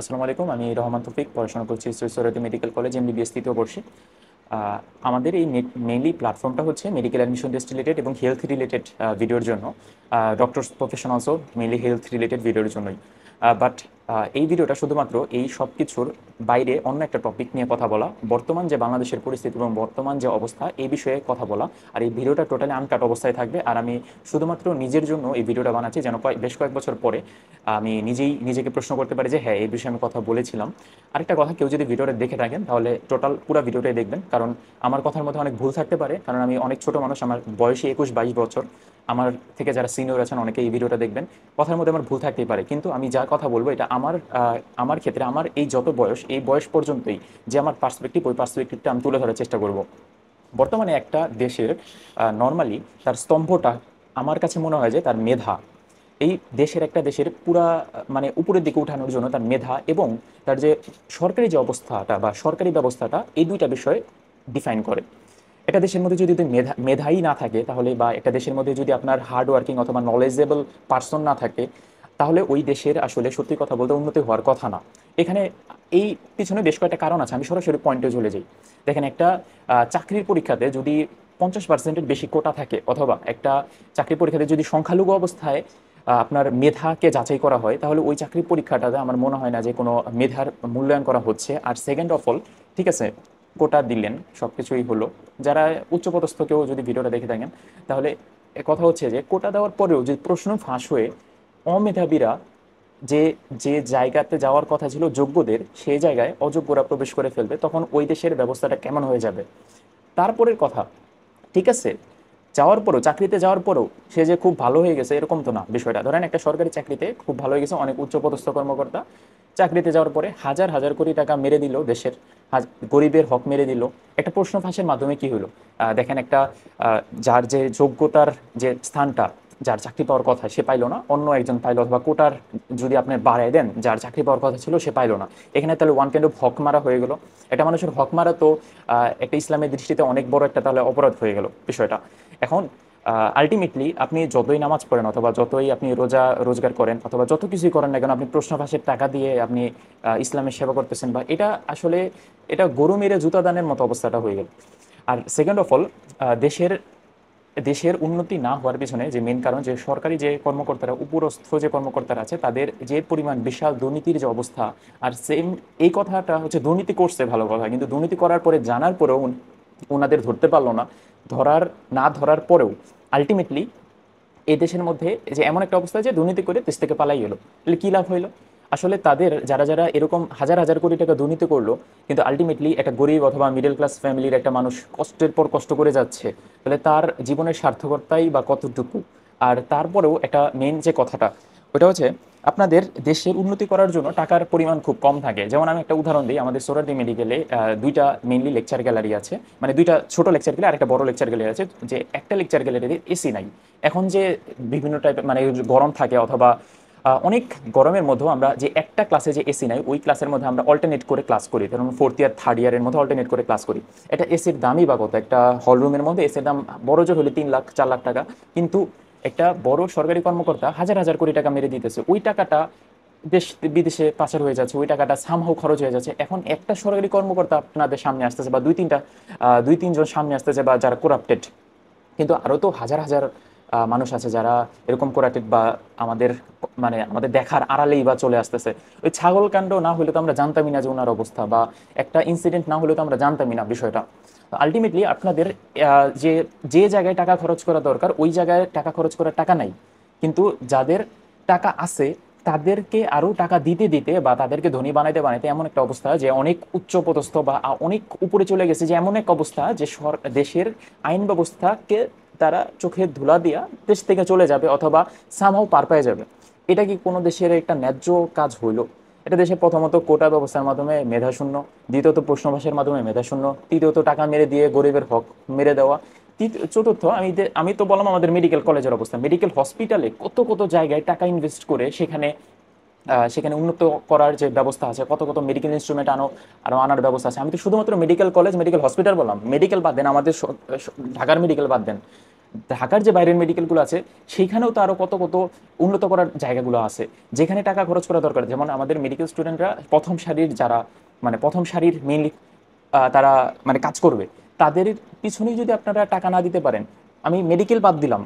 আসসালামু আলাইকুম আমি রহমান তফিক পড়াশোনা করছি সৈয়দ মেডিকেল কলেজ এমবিবিএস তৃতীয় বর্ষে আমাদের এই মেইনলি প্ল্যাটফর্মটা হচ্ছে মেডিকেল অ্যাডমিশন টেস্ট রিলেটেড এবং হেলথ রিলেটেড ভিডিওর জন্য ডক্টরস প্রফেশনালসও মেইনলি হেলথ রিলেটেড ভিডিওর জন্যই বাট এই ভিডিওটা শুধুমাত্র এই সব কিছুর বাইরে অন্য একটা টপিক নিয়ে কথা বলা বর্তমান যে বাংলাদেশের পরিস্থিতি এবং বর্তমান যে অবস্থা এই বিষয়ে কথা বলা আর এই ভিডিওটা টোটালি আনকাট অবস্থায় থাকবে আর আমি শুধুমাত্র নিজের জন্য এই ভিডিওটা বানাচ্ছি যেন বেশ কয়েক বছর পরে আমি নিজেই নিজেকে প্রশ্ন করতে পারি যে হ্যাঁ এই বিষয়ে আমি কথা বলেছিলাম আরেকটা কথা কেউ যদি ভিডিওটা দেখে থাকেন তাহলে টোটাল পুরো ভিডিওটাই দেখবেন কারণ আমার কথার মধ্যে অনেক ভুল থাকতে পারে কারণ আমি অনেক ছোট মানুষ আমার বয়সে একুশ বাইশ বছর আমার থেকে যারা সিনিয়র আছেন অনেকে এই ভিডিওটা দেখবেন কথার মধ্যে আমার ভুল থাকতেই পারে কিন্তু আমি যা কথা বলবো এটা আমার আমার ক্ষেত্রে আমার এই যত বয়স এই বয়স পর্যন্তই যে আমার পার্সপেক্টিভ ওই পার্সপেক্টিভটা আমি তুলে ধরার চেষ্টা করব বর্তমানে একটা দেশের নর্মালি তার স্তম্ভটা আমার কাছে মনে হয় যে তার মেধা এই দেশের একটা দেশের পুরা মানে উপরের দিকে উঠানোর জন্য তার মেধা এবং তার যে সরকারি যে অবস্থাটা বা সরকারি ব্যবস্থাটা এই দুইটা বিষয় ডিফাইন করে একটা দেশের মধ্যে যদি মেধা মেধাই না থাকে তাহলে বা একটা দেশের মধ্যে যদি আপনার হার্ড ওয়ার্কিং অথবা নলেজেবল পার্সন না থাকে তাহলে ওই দেশের আসলে সত্যি কথা বলতে উন্নতি হওয়ার কথা না এখানে এই পিছনে বেশ কয়েকটা কারণ আছে আমি সরাসরি পয়েন্টে চলে যাই দেখেন একটা চাকরির পরীক্ষাতে যদি পঞ্চাশ পার্সেন্টের বেশি কোটা থাকে অথবা একটা চাকরি পরীক্ষাতে যদি সংখ্যালঘু অবস্থায় আপনার মেধাকে যাচাই করা হয় তাহলে ওই চাকরি পরীক্ষাটাতে আমার মনে হয় না যে কোনো মেধার মূল্যায়ন করা হচ্ছে আর সেকেন্ড অফ অল ঠিক আছে কোটা দিলেন সব কিছুই হলো যারা উচ্চপদস্থ কেউ যদি ভিডিওটা দেখে থাকেন তাহলে কথা হচ্ছে যে কোটা দেওয়ার পরেও যদি প্রশ্ন ফাঁস হয়ে অমেধাবীরা যে যে জায়গাতে যাওয়ার কথা ছিল যোগ্যদের সেই জায়গায় অযোগ্যরা প্রবেশ করে ফেলবে তখন ওই দেশের ব্যবস্থাটা কেমন হয়ে যাবে তারপরের কথা ঠিক আছে যাওয়ার পরও চাকরিতে যাওয়ার পরও সে যে খুব ভালো হয়ে গেছে এরকম তো না বিষয়টা ধরেন একটা সরকারি চাকরিতে খুব ভালো হয়ে গেছে অনেক উচ্চপদস্থ কর্মকর্তা চাকরিতে যাওয়ার পরে হাজার হাজার কোটি টাকা মেরে দিল দেশের গরিবের হক মেরে দিল একটা প্রশ্ন ফাঁসের মাধ্যমে কি হলো দেখেন একটা যার যে যোগ্যতার যে স্থানটা যার চাকরি পাওয়ার কথা সে পাইলো না অন্য একজন পাইলো অথবা কোটার যদি আপনি বাড়াই দেন যার চাকরি পাওয়ার কথা ছিল সে পাইলো না এখানে তাহলে ওয়ান কাইন্ড অফ হক মারা হয়ে গেল একটা মানুষের হক মারা তো একটা ইসলামের দৃষ্টিতে অনেক বড় একটা তাহলে অপরাধ হয়ে গেল বিষয়টা এখন আলটিমেটলি আপনি যতই নামাজ পড়েন অথবা যতই আপনি রোজা রোজগার করেন অথবা যত কিছুই করেন না কেন আপনি প্রশ্ন টাকা দিয়ে আপনি ইসলামের সেবা করতেছেন বা এটা আসলে এটা গরু মেরে জুতা দানের মতো অবস্থাটা হয়ে গেল আর সেকেন্ড অফ অল দেশের দেশের উন্নতি না হওয়ার পিছনে যে মেন কারণ যে সরকারি যে কর্মকর্তারা উপরস্থ যে কর্মকর্তারা আছে তাদের যে পরিমাণ বিশাল দুর্নীতির যে অবস্থা আর সেম এই কথাটা হচ্ছে দুর্নীতি করছে ভালো কথা কিন্তু দুর্নীতি করার পরে জানার পরেও ওনাদের ধরতে পারলো না ধরার না ধরার পরেও আলটিমেটলি এই দেশের মধ্যে যে এমন একটা অবস্থা যে দুর্নীতি করে দেশ থেকে পালাই গেলো তাহলে কী লাভ হইলো আসলে তাদের যারা যারা এরকম হাজার হাজার কোটি টাকা দুর্নীতি করলো কিন্তু আলটিমেটলি একটা গরিব অথবা মিডল ক্লাস ফ্যামিলির একটা মানুষ কষ্টের পর কষ্ট করে যাচ্ছে তাহলে তার জীবনের সার্থকতাই বা কতটুকু আর তারপরেও একটা মেন যে কথাটা ওটা হচ্ছে আপনাদের দেশের উন্নতি করার জন্য টাকার পরিমাণ খুব কম থাকে যেমন আমি একটা উদাহরণ দিই আমাদের সোরাডি মেডিকেলে দুইটা মেনলি লেকচার গ্যালারি আছে মানে দুইটা ছোট লেকচার গ্যালারি আর একটা বড় লেকচার গ্যালারি আছে যে একটা লেকচার গ্যালারিতে এসি নাই এখন যে বিভিন্ন টাইপের মানে গরম থাকে অথবা অনেক গরমের মধ্যেও আমরা যে একটা ক্লাসে যে এসি নাই ওই ক্লাসের মধ্যে আমরা অল্টারনেট করে ক্লাস করি ধরুন ফোর্থ ইয়ার থার্ড ইয়ারের মধ্যে অল্টারনেট করে ক্লাস করি এটা এসির দামই বা কত একটা হলরুমের মধ্যে এসির দাম বড় জোর হলে তিন লাখ চার লাখ টাকা কিন্তু একটা বড় সরকারি কর্মকর্তা হাজার হাজার কোটি টাকা মেরে দিতেছে ওই টাকাটা দেশ বিদেশে পাচার হয়ে যাচ্ছে ওই টাকাটা সামহ খরচ হয়ে যাচ্ছে এখন একটা সরকারি কর্মকর্তা আপনাদের সামনে আসতেছে বা দুই তিনটা দুই তিনজন সামনে আসতেছে বা যারা কোরাপটেড কিন্তু আরও তো হাজার হাজার মানুষ আছে যারা এরকম করাটেড বা আমাদের মানে আমাদের দেখার আড়ালেই বা চলে আসতেছে ওই ছাগল কাণ্ড না হলে তো আমরা জানতামই না যে ওনার অবস্থা বা একটা ইনসিডেন্ট না হলে তো আমরা জানতামই না বিষয়টা আলটিমেটলি আপনাদের যে যে জায়গায় টাকা খরচ করা দরকার ওই জায়গায় টাকা খরচ করার টাকা নাই কিন্তু যাদের টাকা আছে তাদেরকে আরও টাকা দিতে দিতে বা তাদেরকে ধনী বানাইতে বানাইতে এমন একটা অবস্থা যে অনেক উচ্চপদস্থ বা অনেক উপরে চলে গেছে যে এমন এক অবস্থা যে দেশের আইন ব্যবস্থাকে তারা চোখে ধুলা দিয়া দেশ থেকে চলে যাবে অথবা সামাও পার পেয়ে যাবে এটা কি কোনো দেশের একটা ন্যায্য কাজ হইল এটা দেশে প্রথমত কোটা ব্যবস্থার মাধ্যমে মেধাশূন্য দ্বিতীয়ত প্রশ্নবাসের মাধ্যমে মেধাশূন্য তৃতীয়ত টাকা মেরে দিয়ে গরিবের হক মেরে দেওয়া চতুর্থ আমি আমি তো বললাম আমাদের মেডিকেল কলেজের অবস্থা মেডিকেল হসপিটালে কত কত জায়গায় টাকা ইনভেস্ট করে সেখানে সেখানে উন্নত করার যে ব্যবস্থা আছে কত কত মেডিকেল ইনস্ট্রুমেন্ট আনো আরও আনার ব্যবস্থা আছে আমি তো শুধুমাত্র মেডিকেল কলেজ মেডিকেল হসপিটাল বললাম মেডিকেল বাদ দেন আমাদের ঢাকার মেডিকেল বাদ দেন ঢাকার যে বাইরের মেডিকেলগুলো আছে সেইখানেও তো আরও কত কত উন্নত করার জায়গাগুলো আছে যেখানে টাকা খরচ করা দরকার যেমন আমাদের মেডিকেল স্টুডেন্টরা প্রথম সারির যারা মানে প্রথম সারির মেনলি তারা মানে কাজ করবে তাদের পিছনেই যদি আপনারা টাকা না দিতে পারেন আমি মেডিকেল বাদ দিলাম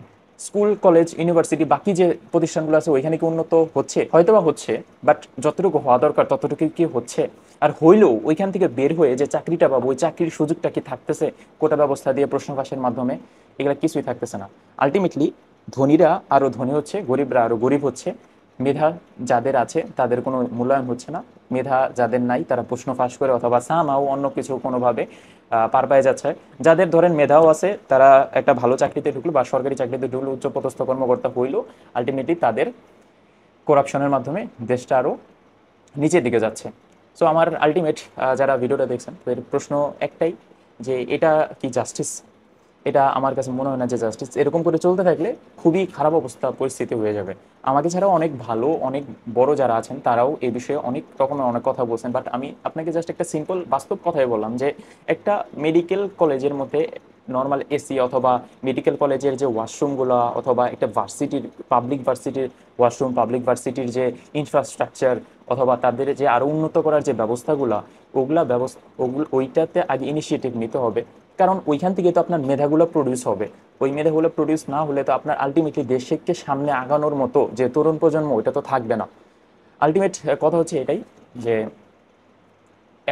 স্কুল কলেজ ইউনিভার্সিটি বাকি যে প্রতিষ্ঠানগুলো আছে ওইখানে কি উন্নত হচ্ছে হয়তোবা হচ্ছে বাট যতটুকু হওয়া দরকার ততটুকু কি হচ্ছে আর হইলেও ওইখান থেকে বের হয়ে যে চাকরিটা পাবো ওই চাকরির সুযোগটা কি থাকতেছে কোটা ব্যবস্থা দিয়ে প্রশ্ন ফাঁসের মাধ্যমে এগুলো কিছুই থাকতেছে না আলটিমেটলি ধনীরা আরও ধনী হচ্ছে গরিবরা আরও গরিব হচ্ছে মেধা যাদের আছে তাদের কোনো মূল্যায়ন হচ্ছে না মেধা যাদের নাই তারা প্রশ্ন ফাঁস করে অথবা সামাও অন্য কিছু কোনোভাবে পার পায়ে যাচ্ছে যাদের ধরেন মেধাও আছে তারা একটা ভালো চাকরিতে ঢুকলো বা সরকারি চাকরিতে ঢুকলো উচ্চপদস্থ কর্মকর্তা হইলো আলটিমেটলি তাদের করাপশনের মাধ্যমে দেশটা আরও নিচের দিকে যাচ্ছে সো আমার আলটিমেট যারা ভিডিওটা দেখছেন তাদের প্রশ্ন একটাই যে এটা কি জাস্টিস এটা আমার কাছে মনে হয় না যে জাস্টিস এরকম করে চলতে থাকলে খুবই খারাপ অবস্থা পরিস্থিতি হয়ে যাবে আমাকে ছাড়াও অনেক ভালো অনেক বড় যারা আছেন তারাও এ বিষয়ে অনেক রকমের অনেক কথা বলছেন বাট আমি আপনাকে জাস্ট একটা সিম্পল বাস্তব কথাই বললাম যে একটা মেডিকেল কলেজের মধ্যে নর্মাল এসি অথবা মেডিকেল কলেজের যে ওয়াশরুমগুলো অথবা একটা ভার্সিটির পাবলিক ভার্সিটির ওয়াশরুম পাবলিক ভার্সিটির যে ইনফ্রাস্ট্রাকচার অথবা তাদের যে আরও উন্নত করার যে ব্যবস্থাগুলো ওগুলা ব্যবস্থা ওগুলো ওইটাতে আগে ইনিশিয়েটিভ নিতে হবে কারণ ওইখান থেকে তো আপনার মেধাগুলো প্রডিউস হবে ওই মেধাগুলো প্রডিউস না হলে তো আপনার আলটিমেটলি দেশকে সামনে আগানোর মতো যে তরুণ প্রজন্ম ওইটা তো থাকবে না আলটিমেট কথা হচ্ছে এটাই যে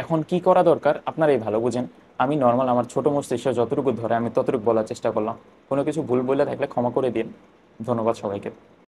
এখন কি করা দরকার আপনারাই ভালো বুঝেন আমি নর্মাল আমার ছোট মস্তিষ্ক যতটুকু ধরে আমি ততটুকু বলার চেষ্টা করলাম কোনো কিছু ভুল বলে থাকলে ক্ষমা করে দিন ধন্যবাদ সবাইকে